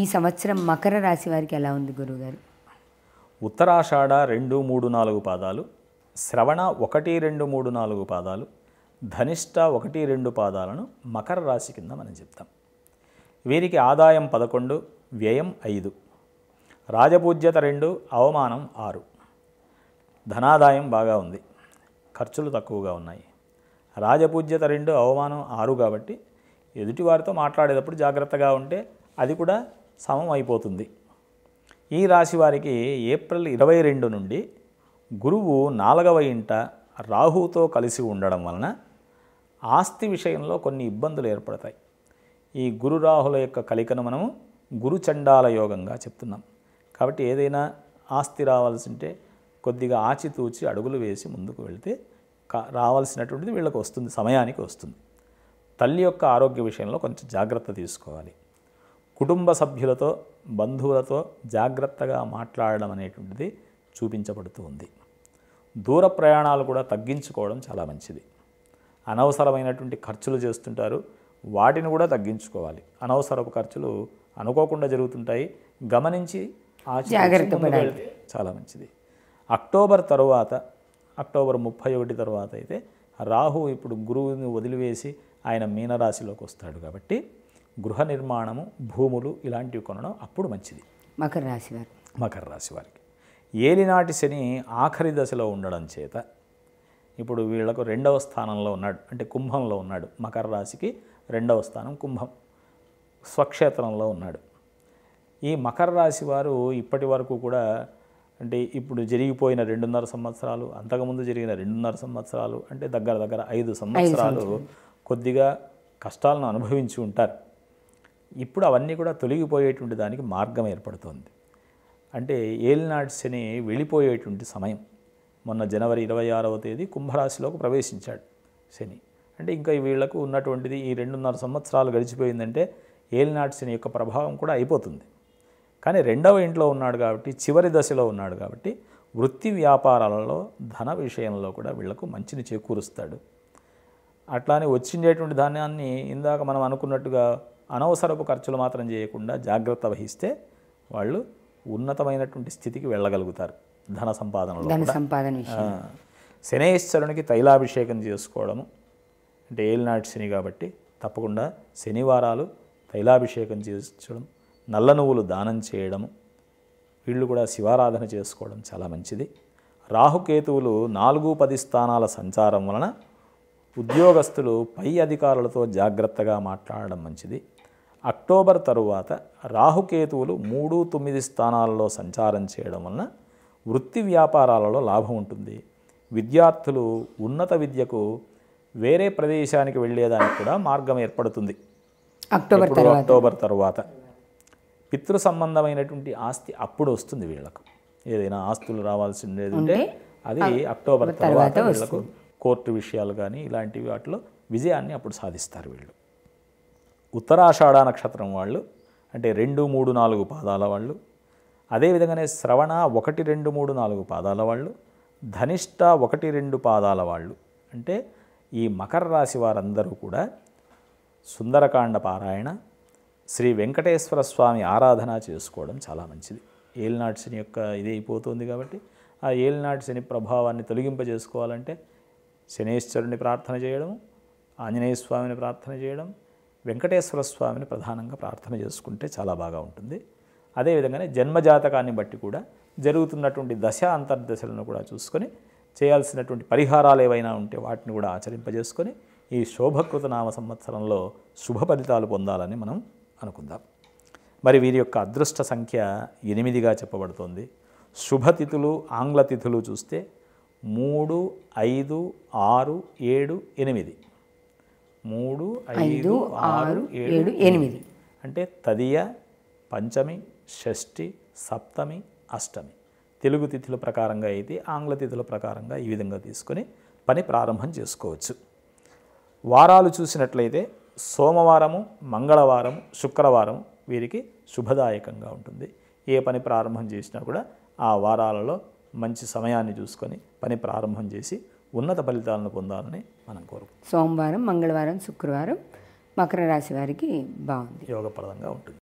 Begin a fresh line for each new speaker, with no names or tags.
ఈ సంవత్సరం మకర రాశి వారికి ఎలా ఉంది గురువుగారు ఉత్తరాషాఢ రెండు మూడు నాలుగు పాదాలు శ్రవణ ఒకటి రెండు మూడు నాలుగు పాదాలు ధనిష్ట ఒకటి రెండు పాదాలను మకర రాశి కింద మనం చెప్తాం వీరికి ఆదాయం పదకొండు వ్యయం ఐదు రాజపూజ్యత రెండు అవమానం ఆరు ధనాదాయం బాగా ఉంది ఖర్చులు తక్కువగా ఉన్నాయి రాజపూజ్యత రెండు అవమానం ఆరు కాబట్టి ఎదుటివారితో మాట్లాడేటప్పుడు జాగ్రత్తగా ఉంటే అది కూడా సమం అయిపోతుంది ఈ రాశి వారికి ఏప్రిల్ ఇరవై రెండు నుండి గురువు నాలుగవ ఇంట రాహుతో కలిసి ఉండడం వలన ఆస్తి విషయంలో కొన్ని ఇబ్బందులు ఏర్పడతాయి ఈ గురు రాహుల యొక్క కలికను మనము గురు చండాల యోగంగా చెప్తున్నాం కాబట్టి ఏదైనా ఆస్తి రావాల్సి ఉంటే కొద్దిగా ఆచితూచి అడుగులు వేసి ముందుకు వెళితే రావాల్సినటువంటిది వీళ్ళకి వస్తుంది సమయానికి వస్తుంది తల్లి యొక్క ఆరోగ్య విషయంలో కొంచెం జాగ్రత్త తీసుకోవాలి కుటుంబ సభ్యులతో బంధువులతో జాగ్రత్తగా మాట్లాడడం అనేటువంటిది చూపించబడుతూ ఉంది దూర ప్రయాణాలు కూడా తగ్గించుకోవడం చాలా మంచిది అనవసరమైనటువంటి ఖర్చులు చేస్తుంటారు వాటిని కూడా తగ్గించుకోవాలి అనవసరపు ఖర్చులు అనుకోకుండా జరుగుతుంటాయి గమనించి జాగ్రత్త చాలా మంచిది అక్టోబర్ తరువాత అక్టోబర్ ముప్పై ఒకటి తర్వాత అయితే రాహు ఇప్పుడు గురువుని వదిలివేసి ఆయన మీనరాశిలోకి వస్తాడు కాబట్టి గృహ నిర్మాణము భూములు ఇలాంటివి కొనడం అప్పుడు మంచిది మకర రాశి వారి మకర రాశి వారికి ఏలినాటి శని ఆఖరి దశలో ఉండడం చేత ఇప్పుడు వీళ్లకు రెండవ స్థానంలో ఉన్నాడు అంటే కుంభంలో ఉన్నాడు మకర రాశికి రెండవ స్థానం కుంభం స్వక్షేత్రంలో ఉన్నాడు ఈ మకర రాశి వారు ఇప్పటి వరకు కూడా అంటే ఇప్పుడు జరిగిపోయిన రెండున్నర సంవత్సరాలు అంతకుముందు జరిగిన రెండున్నర సంవత్సరాలు అంటే దగ్గర దగ్గర ఐదు సంవత్సరాలు కొద్దిగా కష్టాలను అనుభవించి ఉంటారు ఇప్పుడు అవన్నీ కూడా తొలగిపోయేటువంటి దానికి మార్గం ఏర్పడుతోంది అంటే ఏలినాటి శని వెళ్ళిపోయేటువంటి సమయం మొన్న జనవరి ఇరవై ఆరవ తేదీ కుంభరాశిలోకి ప్రవేశించాడు శని అంటే ఇంకా వీళ్లకు ఉన్నటువంటిది ఈ రెండున్నర సంవత్సరాలు గడిచిపోయిందంటే ఏలినాటి శని యొక్క ప్రభావం కూడా అయిపోతుంది కానీ రెండవ ఇంట్లో ఉన్నాడు కాబట్టి చివరి దశలో ఉన్నాడు కాబట్టి వృత్తి వ్యాపారాలలో ధన విషయంలో కూడా వీళ్లకు మంచిని చేకూరుస్తాడు అట్లానే వచ్చిండేటువంటి ధాన్యాన్ని ఇందాక మనం అనుకున్నట్టుగా అనవసరపు ఖర్చులు మాత్రం చేయకుండా జాగ్రత్త వహిస్తే వాళ్ళు ఉన్నతమైనటువంటి స్థితికి వెళ్ళగలుగుతారు ధన సంపాదనలో సంపాదన శనేశ్వరునికి తైలాభిషేకం చేసుకోవడము అంటే ఏలినాటి శని కాబట్టి తప్పకుండా శనివారాలు తైలాభిషేకం చేయించడం నల్ల నువ్వులు దానం చేయడము వీళ్ళు కూడా శివారాధన చేసుకోవడం చాలా మంచిది రాహుకేతువులు నాలుగు పది స్థానాల సంచారం వలన ఉద్యోగస్తులు పై అధికారులతో జాగ్రత్తగా మాట్లాడడం మంచిది అక్టోబర్ తరువాత రాహుకేతువులు మూడు తొమ్మిది స్థానాలలో సంచారం చేయడం వలన వృత్తి వ్యాపారాలలో లాభం ఉంటుంది విద్యార్థులు ఉన్నత విద్యకు వేరే ప్రదేశానికి వెళ్ళేదానికి కూడా మార్గం ఏర్పడుతుంది అక్టోబర్ అక్టోబర్ తరువాత పితృ సంబంధమైనటువంటి ఆస్తి అప్పుడు వస్తుంది వీళ్ళకు ఏదైనా ఆస్తులు రావాల్సి ఉండేది ఉంటే అది అక్టోబర్ తర్వాత వీళ్ళకు కోర్టు విషయాలు కానీ ఇలాంటి వాటిలో విజయాన్ని అప్పుడు సాధిస్తారు వీళ్ళు ఉత్తరాషాఢ నక్షత్రం వాళ్ళు అంటే రెండు మూడు నాలుగు పాదాల వాళ్ళు అదేవిధంగానే శ్రవణ ఒకటి రెండు మూడు నాలుగు పాదాల వాళ్ళు ధనిష్ట ఒకటి రెండు పాదాల వాళ్ళు అంటే ఈ మకర రాశి వారందరూ కూడా సుందరకాండ పారాయణ శ్రీ వెంకటేశ్వర స్వామి ఆరాధన చేసుకోవడం చాలా మంచిది ఏలినాటి శని యొక్క ఇది అయిపోతుంది కాబట్టి ఆ ఏలినాటి శని ప్రభావాన్ని తొలగింపజేసుకోవాలంటే శనేశ్వరుని ప్రార్థన చేయడం ఆంజనేయ స్వామిని ప్రార్థన చేయడం వెంకటేశ్వర స్వామిని ప్రధానంగా ప్రార్థన చేసుకుంటే చాలా బాగా ఉంటుంది అదేవిధంగానే జన్మజాతకాన్ని బట్టి కూడా జరుగుతున్నటువంటి దశ అంతర్దశలను కూడా చూసుకొని చేయాల్సినటువంటి పరిహారాలు ఏవైనా ఉంటే వాటిని కూడా ఆచరింపజేసుకొని ఈ శోభకృత నామ సంవత్సరంలో శుభ ఫలితాలు పొందాలని మనం అనుకుందాం మరి వీరి యొక్క అదృష్ట సంఖ్య ఎనిమిదిగా చెప్పబడుతోంది శుభతిథులు ఆంగ్ల తిథులు చూస్తే మూడు ఐదు ఆరు ఏడు ఎనిమిది మూడు ఐదు ఆరు ఏడు ఎనిమిది అంటే తదియ పంచమి షష్ఠి సప్తమి అష్టమి తెలుగు తిథుల ప్రకారంగా అయితే ఆంగ్ల తిథుల ప్రకారంగా ఈ విధంగా తీసుకొని పని ప్రారంభం చేసుకోవచ్చు వారాలు చూసినట్లయితే సోమవారము మంగళవారం శుక్రవారం వీరికి శుభదాయకంగా ఉంటుంది ఏ పని ప్రారంభం చేసినా కూడా ఆ వారాలలో మంచి సమయాన్ని చూసుకొని పని ప్రారంభం చేసి ఉన్నత ఫలితాలను పొందాలని మనం కోరుకుంటాం సోమవారం మంగళవారం శుక్రవారం మకర రాశి వారికి బాగుంది యోగప్రదంగా ఉంటుంది